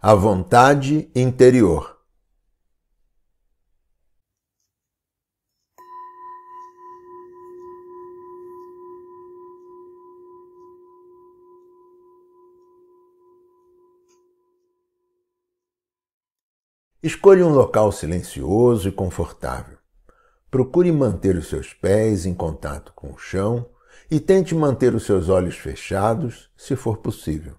A vontade interior. Escolha um local silencioso e confortável. Procure manter os seus pés em contato com o chão e tente manter os seus olhos fechados, se for possível.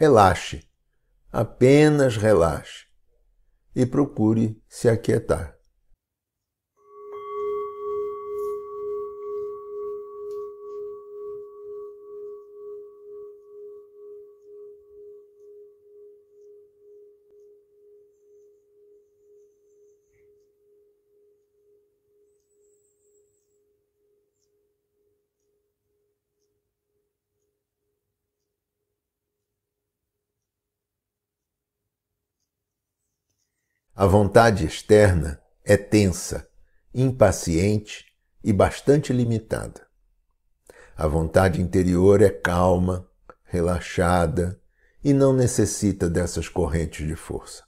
Relaxe, apenas relaxe e procure se aquietar. A vontade externa é tensa, impaciente e bastante limitada. A vontade interior é calma, relaxada e não necessita dessas correntes de força.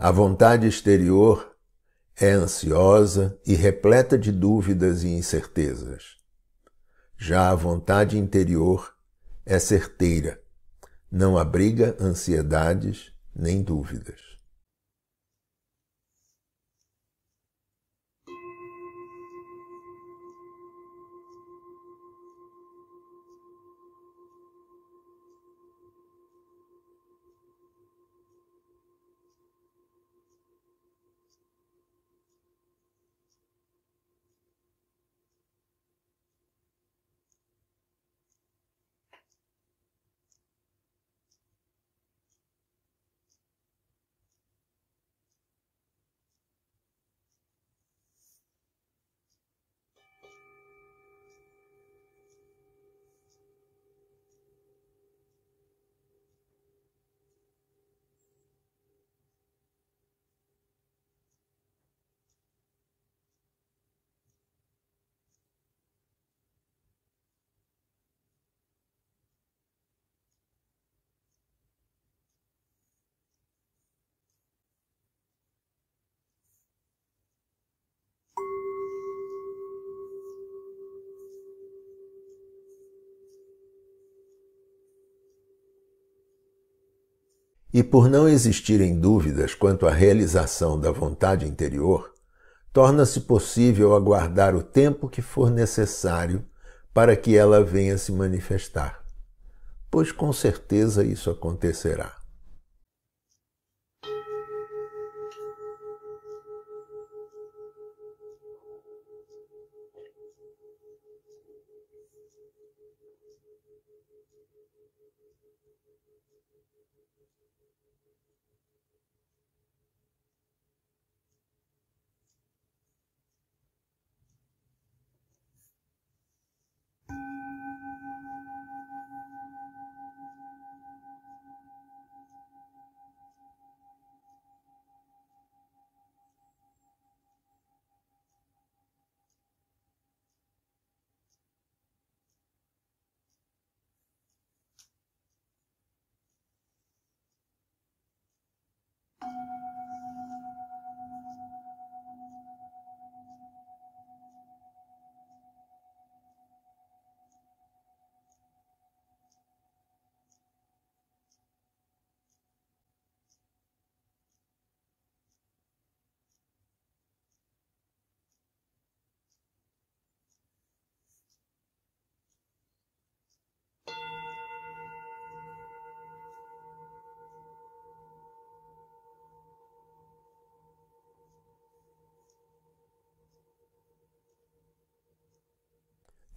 A vontade exterior é ansiosa e repleta de dúvidas e incertezas. Já a vontade interior é certeira, não abriga ansiedades nem dúvidas. E por não existirem dúvidas quanto à realização da vontade interior, torna-se possível aguardar o tempo que for necessário para que ela venha se manifestar, pois com certeza isso acontecerá.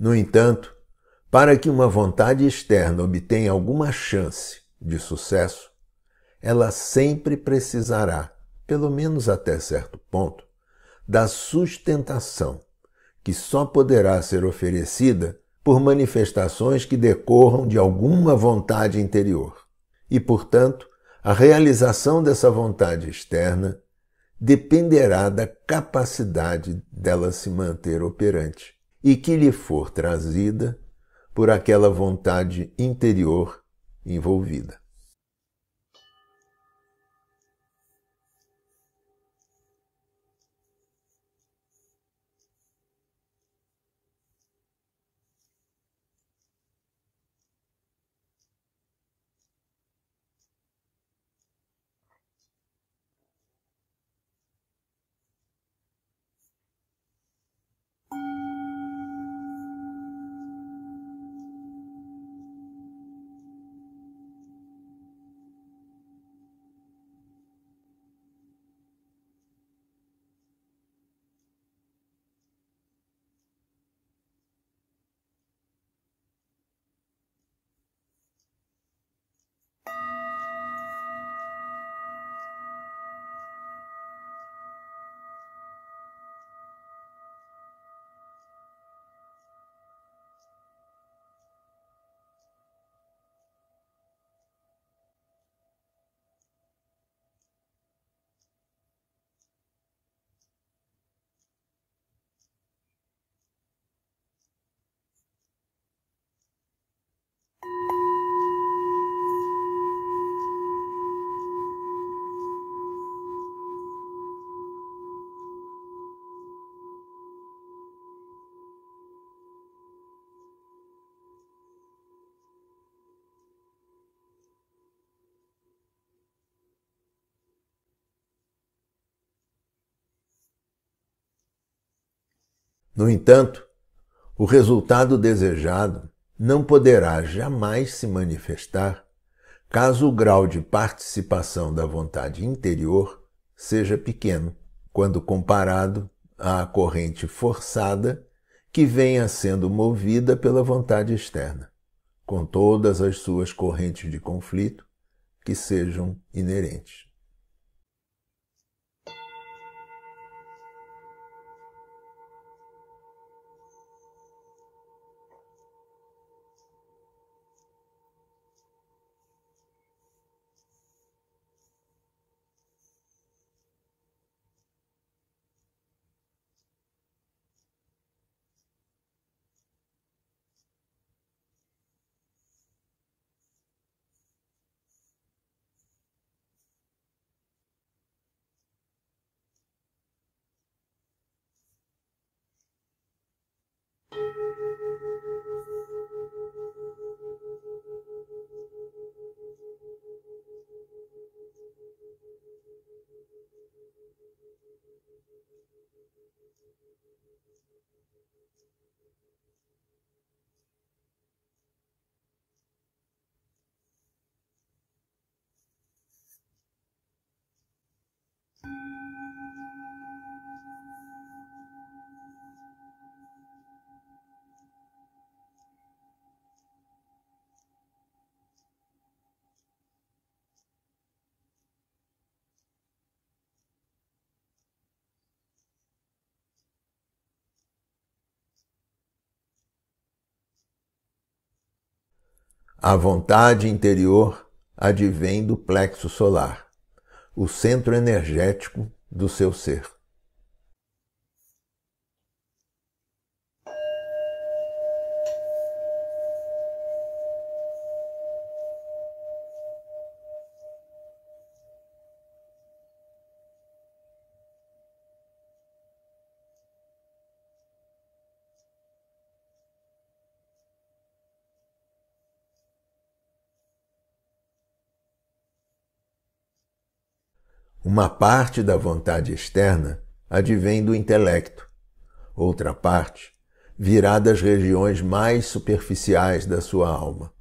No entanto, para que uma vontade externa obtenha alguma chance de sucesso, ela sempre precisará, pelo menos até certo ponto, da sustentação, que só poderá ser oferecida por manifestações que decorram de alguma vontade interior. E, portanto, a realização dessa vontade externa dependerá da capacidade dela se manter operante e que lhe for trazida por aquela vontade interior envolvida. No entanto, o resultado desejado não poderá jamais se manifestar caso o grau de participação da vontade interior seja pequeno, quando comparado à corrente forçada que venha sendo movida pela vontade externa, com todas as suas correntes de conflito que sejam inerentes. A vontade interior advém do plexo solar, o centro energético do seu ser. Uma parte da vontade externa advém do intelecto, outra parte virá das regiões mais superficiais da sua alma.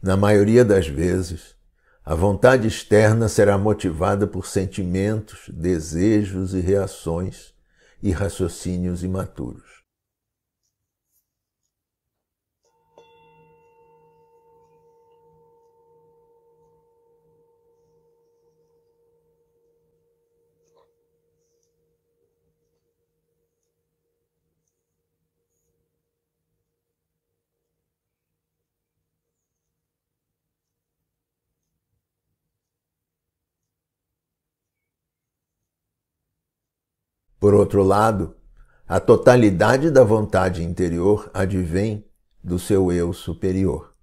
Na maioria das vezes, a vontade externa será motivada por sentimentos, desejos e reações e raciocínios imaturos. Por outro lado, a totalidade da vontade interior advém do seu eu superior.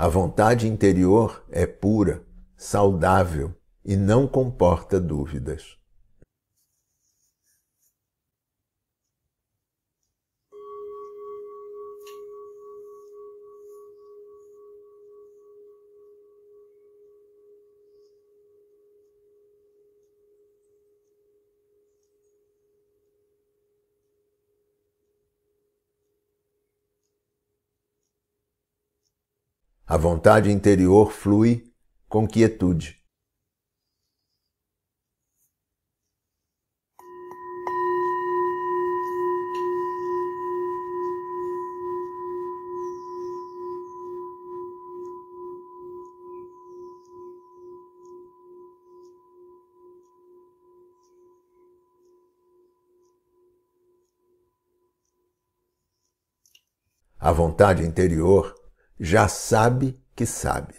A vontade interior é pura, saudável e não comporta dúvidas. A vontade interior flui com quietude. A vontade interior já sabe que sabe.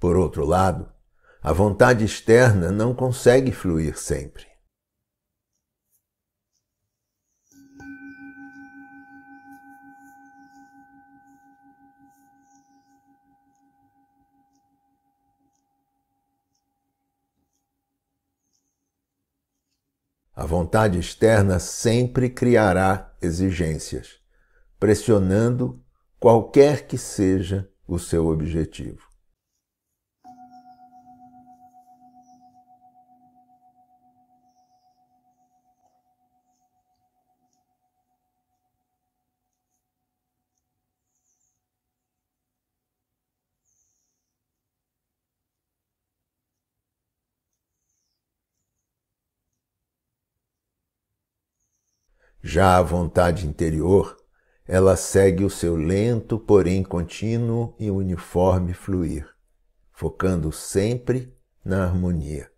Por outro lado, a vontade externa não consegue fluir sempre. A vontade externa sempre criará exigências, pressionando qualquer que seja o seu objetivo. Já a vontade interior, ela segue o seu lento, porém contínuo e uniforme fluir, focando sempre na harmonia.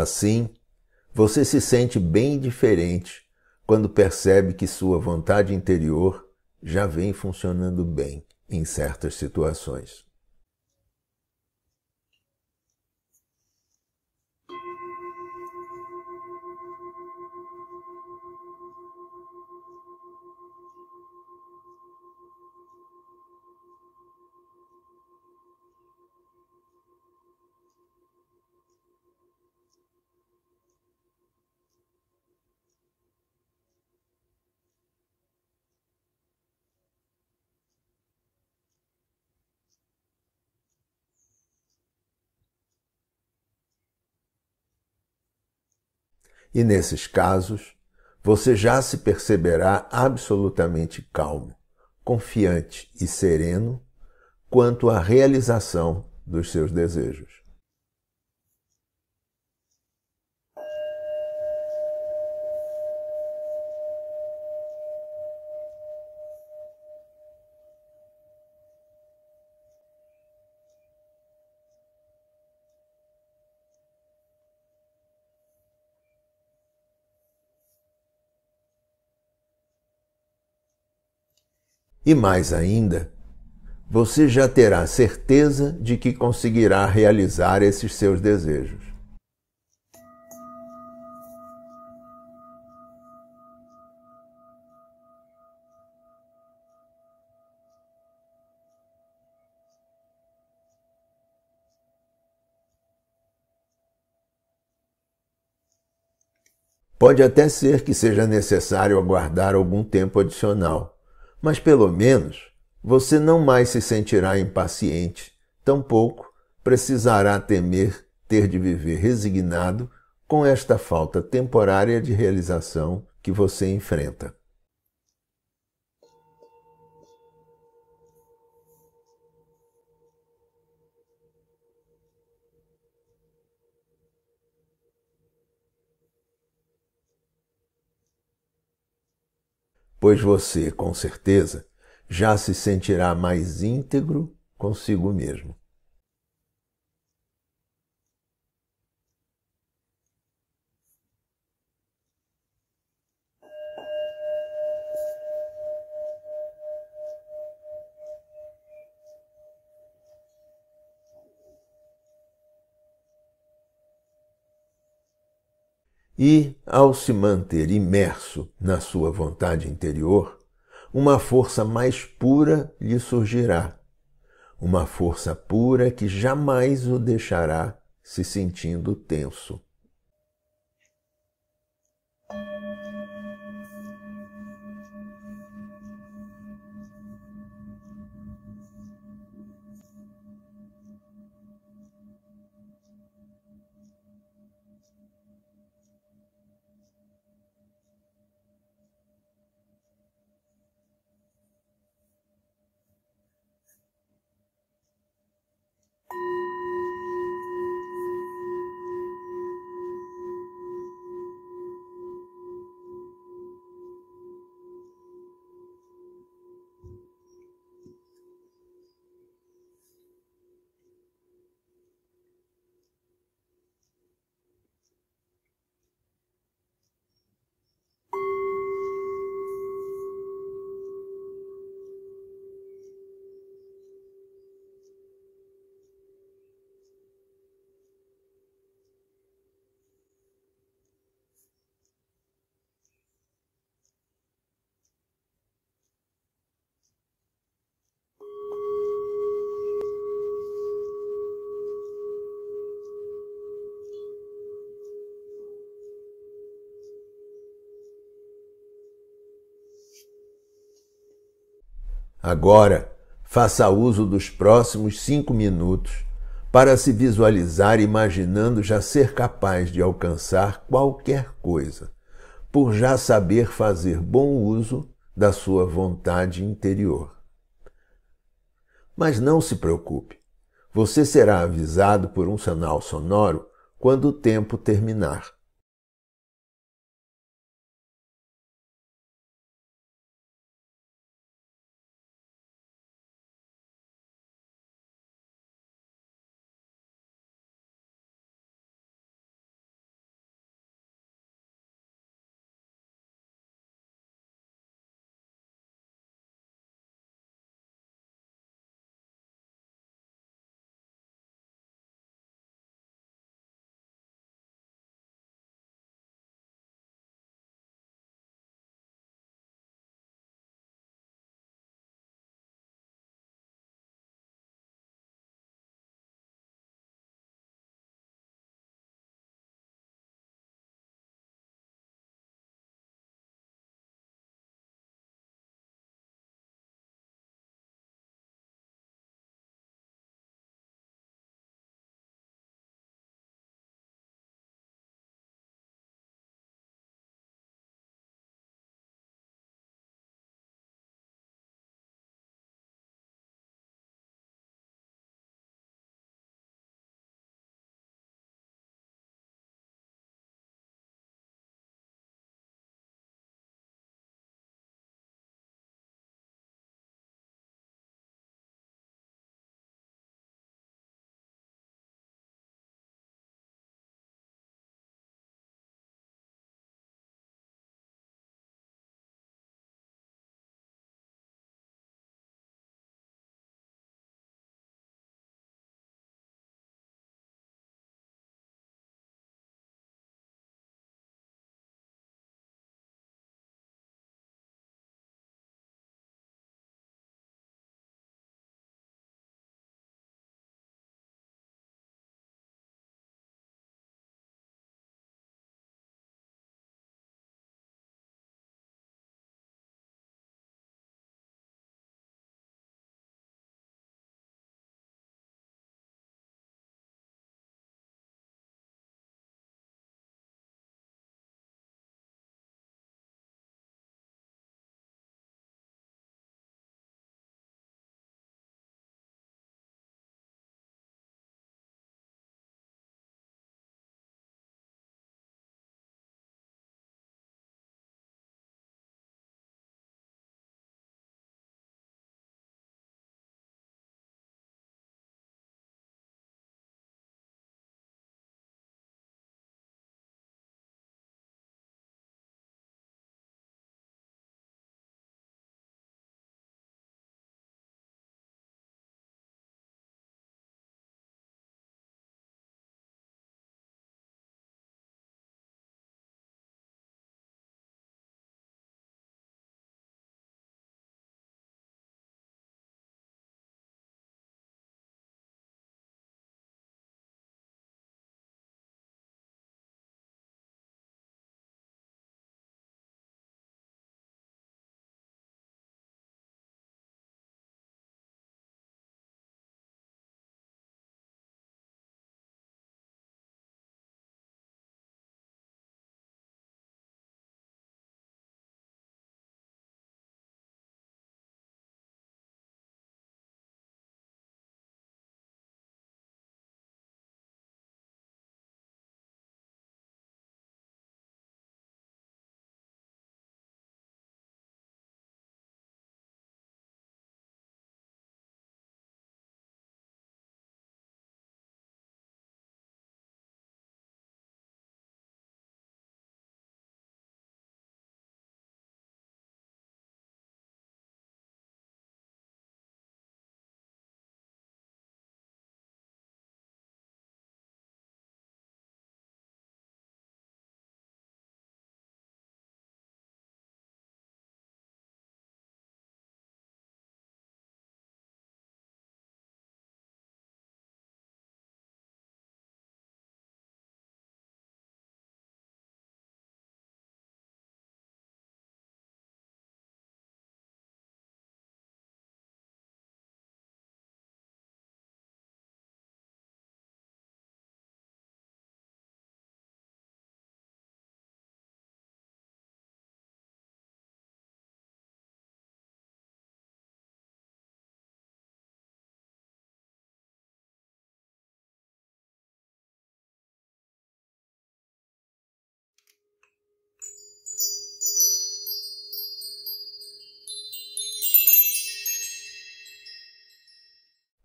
Assim, você se sente bem diferente quando percebe que sua vontade interior já vem funcionando bem em certas situações. e nesses casos, você já se perceberá absolutamente calmo, confiante e sereno quanto à realização dos seus desejos. E mais ainda, você já terá certeza de que conseguirá realizar esses seus desejos. Pode até ser que seja necessário aguardar algum tempo adicional mas pelo menos você não mais se sentirá impaciente, tampouco precisará temer ter de viver resignado com esta falta temporária de realização que você enfrenta. pois você, com certeza, já se sentirá mais íntegro consigo mesmo. E, ao se manter imerso na sua vontade interior, uma força mais pura lhe surgirá, uma força pura que jamais o deixará se sentindo tenso. Agora, faça uso dos próximos cinco minutos para se visualizar imaginando já ser capaz de alcançar qualquer coisa, por já saber fazer bom uso da sua vontade interior. Mas não se preocupe, você será avisado por um sinal sonoro quando o tempo terminar.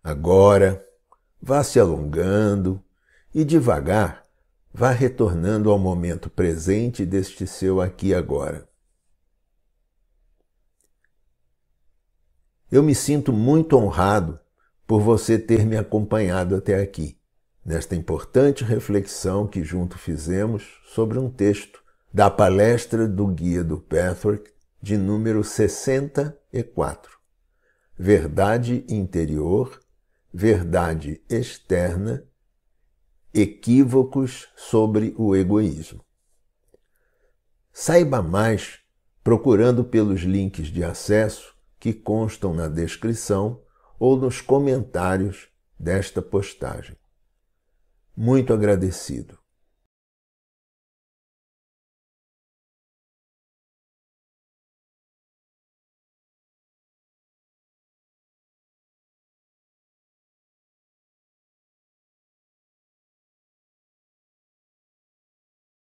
Agora, vá se alongando e devagar vá retornando ao momento presente deste seu aqui agora. Eu me sinto muito honrado por você ter me acompanhado até aqui, nesta importante reflexão que junto fizemos sobre um texto da palestra do Guia do Pathwork de número 64, Verdade Interior verdade externa, equívocos sobre o egoísmo. Saiba mais procurando pelos links de acesso que constam na descrição ou nos comentários desta postagem. Muito agradecido.